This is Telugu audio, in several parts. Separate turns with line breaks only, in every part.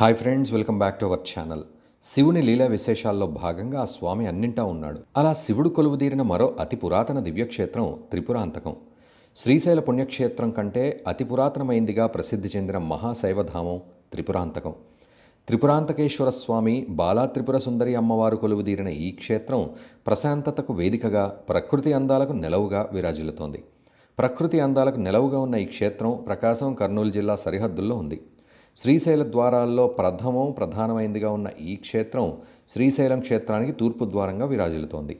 hi friends welcome back to our channel శివుని లీలా విశేషాల్లో భాగంగా ఆ స్వామి అన్నింటా ఉన్నాడు అలా శివుడు కొలువుదీరిన మరో అతి పురాతన దివ్యక్షేత్రం త్రిపురాంతకం శ్రీశైల పుణ్యక్షేత్రం కంటే అతి పురాతనమైందిగా ప్రసిద్ధి చెందిన మహాశైవధామం త్రిపురాంతకం త్రిపురాంతకేశ్వర స్వామి బాలా త్రిపుర సుందరి అమ్మవారు కొలువుదీరిన ఈ క్షేత్రం ప్రశాంతతకు వేదికగా ప్రకృతి అందాలకు నెలవుగా విరాజిల్లుతోంది ప్రకృతి అందాలకు నెలవుగా ఉన్న ఈ క్షేత్రం ప్రకాశం కర్నూలు జిల్లా సరిహద్దుల్లో ఉంది శ్రీశైల ద్వారాల్లో ప్రథమం ప్రధానమైందిగా ఉన్న ఈ క్షేత్రం శ్రీశైలం క్షేత్రానికి తూర్పు ద్వారంగా విరాజిల్లుతోంది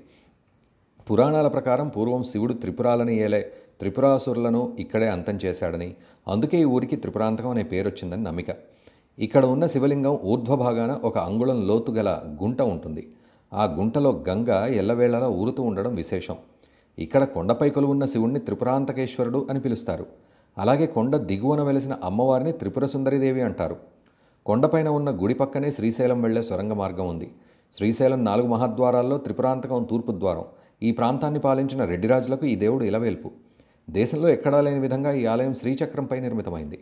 పురాణాల ప్రకారం పూర్వం శివుడు త్రిపురాలని ఏలే త్రిపురాసురులను ఇక్కడే అంతం చేశాడని అందుకే ఈ ఊరికి త్రిపురాంతకం అనే పేరు వచ్చిందని నమ్మిక ఇక్కడ ఉన్న శివలింగం ఊర్ధ్వభాగాన ఒక అంగుళం లోతు గల గుంట ఉంటుంది ఆ గుంటలో గంగ ఎల్లవేళలా ఊరుతూ ఉండడం విశేషం ఇక్కడ కొండపై కొలువున్న శివుణ్ణి త్రిపురాంతకేశ్వరుడు అని పిలుస్తారు అలాగే కొండ దిగువన వెలిసిన అమ్మవారిని త్రిపుర సుందరిదేవి అంటారు కొండపైన ఉన్న గుడి పక్కనే శ్రీశైలం వెళ్లే సొరంగ మార్గం ఉంది శ్రీశైలం నాలుగు మహాద్వారాల్లో త్రిపురాంతకం తూర్పు ద్వారం ఈ ప్రాంతాన్ని పాలించిన రెడ్డిరాజులకు ఈ దేవుడు ఇలవేల్పు దేశంలో ఎక్కడా లేని విధంగా ఈ ఆలయం శ్రీచక్రంపై నిర్మితమైంది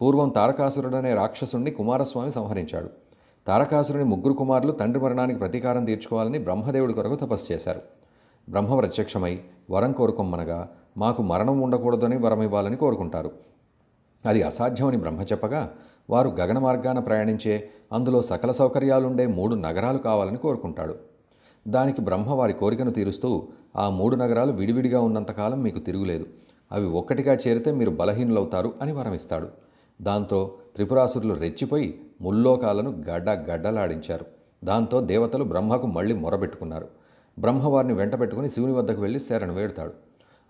పూర్వం తారకాసురుడనే రాక్షసుణ్ణి కుమారస్వామి సంహరించాడు తారకాసురుని ముగ్గురు కుమారులు తండ్రి మరణానికి ప్రతీకారం తీర్చుకోవాలని బ్రహ్మదేవుడి కొరకు తపస్సు చేశారు బ్రహ్మ ప్రత్యక్షమై వరం కోరుకొమ్మనగా మాకు మరణం ఉండకూడదని వరం ఇవ్వాలని కోరుకుంటారు అది అసాధ్యమని బ్రహ్మ చెప్పగా వారు గగన మార్గాన ప్రయాణించే అందులో సకల సౌకర్యాలుండే మూడు నగరాలు కావాలని కోరుకుంటాడు దానికి బ్రహ్మ వారి కోరికను తీరుస్తూ ఆ మూడు నగరాలు విడివిడిగా ఉన్నంతకాలం మీకు తిరుగులేదు అవి ఒక్కటిగా చేరితే మీరు బలహీనులవుతారు అని వరమిస్తాడు దాంతో త్రిపురాసురులు రెచ్చిపోయి ముల్లోకాలను గడ్డ గడ్డలాడించారు దాంతో దేవతలు బ్రహ్మకు మళ్ళీ మొరబెట్టుకున్నారు బ్రహ్మవారిని వారిని వెంట పెట్టుకుని శివుని వద్దకు వెళ్ళి శరణు వేడుతాడు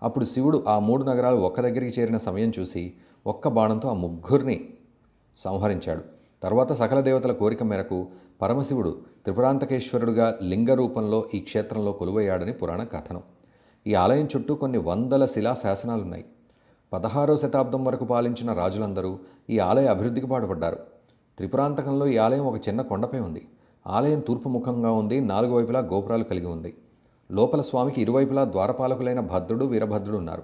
అప్పుడు శివుడు ఆ మూడు నగరాలు ఒక్క దగ్గరికి చేరిన సమయం చూసి ఒక్క బాణంతో ఆ ముగ్గురిని సంహరించాడు తర్వాత సకల దేవతల కోరిక మేరకు పరమశివుడు త్రిపురాంతకేశ్వరుడుగా లింగ రూపంలో ఈ క్షేత్రంలో కొలువయ్యాడని పురాణ కథనం ఈ ఆలయం చుట్టూ కొన్ని వందల శిలా శాసనాలున్నాయి పదహారో శతాబ్దం వరకు పాలించిన రాజులందరూ ఈ ఆలయ అభివృద్ధికి పాటుపడ్డారు త్రిపురాంతకంలో ఈ ఆలయం ఒక చిన్న కొండపై ఉంది ఆలయం తూర్పు ముఖంగా ఉంది నాలుగు వైపులా గోపురాలు కలిగి ఉంది లోపల స్వామికి ఇరువైపులా ద్వారపాలకులైన భద్రుడు వీరభద్రుడు ఉన్నారు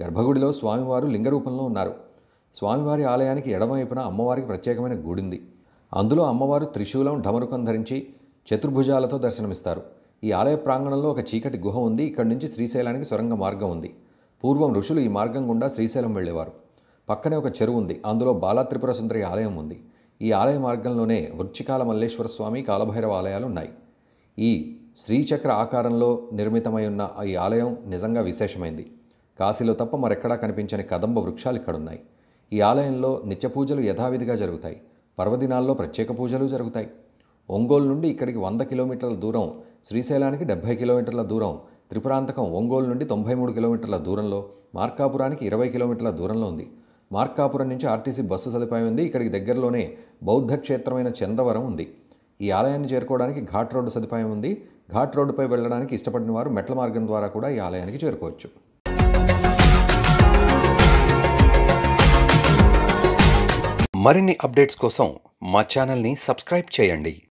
గర్భగుడిలో స్వామివారు లింగరూపంలో ఉన్నారు స్వామివారి ఆలయానికి ఎడమవైపున అమ్మవారికి ప్రత్యేకమైన గుడింది అందులో అమ్మవారు త్రిశూలం ఢమరుకం ధరించి చతుర్భుజాలతో దర్శనమిస్తారు ఈ ఆలయ ప్రాంగణంలో ఒక చీకటి గుహ ఉంది ఇక్కడి నుంచి శ్రీశైలానికి సొరంగ మార్గం ఉంది పూర్వం ఋషులు ఈ మార్గం గుండా శ్రీశైలం వెళ్ళేవారు పక్కనే ఒక చెరువు ఉంది అందులో బాలాత్రిపుర సుందరి ఆలయం ఉంది ఈ ఆలయ మార్గంలోనే వృచ్చికాల మల్లేశ్వర స్వామి కాలభైరవ ఆలయాలు ఉన్నాయి ఈ శ్రీచక్ర ఆకారంలో నిర్మితమై ఉన్న ఈ ఆలయం నిజంగా విశేషమైంది కాశీలో తప్ప మరెక్కడా కనిపించని కదంబ వృక్షాలు ఇక్కడున్నాయి ఈ ఆలయంలో నిత్య పూజలు యథావిధిగా జరుగుతాయి పర్వదినాల్లో ప్రత్యేక పూజలు జరుగుతాయి ఒంగోలు నుండి ఇక్కడికి వంద కిలోమీటర్ల దూరం శ్రీశైలానికి డెబ్బై కిలోమీటర్ల దూరం త్రిపురాంతకం ఒంగోలు నుండి తొంభై మూడు కిలోమీటర్ల దూరంలో మార్కాపురానికి ఇరవై కిలోమీటర్ల దూరంలో ఉంది మార్కాపురం నుంచి ఆర్టీసీ బస్సు సదుపాయం ఉంది ఇక్కడికి దగ్గరలోనే బౌద్ధ క్షేత్రమైన చంద్రవరం ఉంది ఈ ఆలయాన్ని చేరుకోవడానికి ఘాట్ రోడ్డు సదుపాయం ఉంది ఘాట్ రోడ్డుపై వెళ్ళడానికి ఇష్టపడిన వారు మెట్ల మార్గం ద్వారా కూడా ఈ ఆలయానికి చేరుకోవచ్చు మరిన్ని అప్డేట్స్ కోసం మా ఛానల్ని సబ్స్క్రైబ్ చేయండి